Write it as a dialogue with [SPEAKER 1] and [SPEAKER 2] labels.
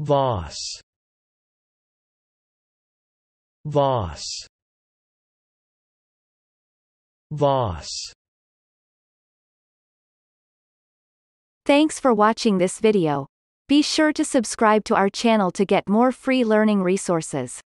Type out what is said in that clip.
[SPEAKER 1] Voss Voss Voss
[SPEAKER 2] Thanks for watching this video. Be sure to subscribe to our channel to get more free learning resources.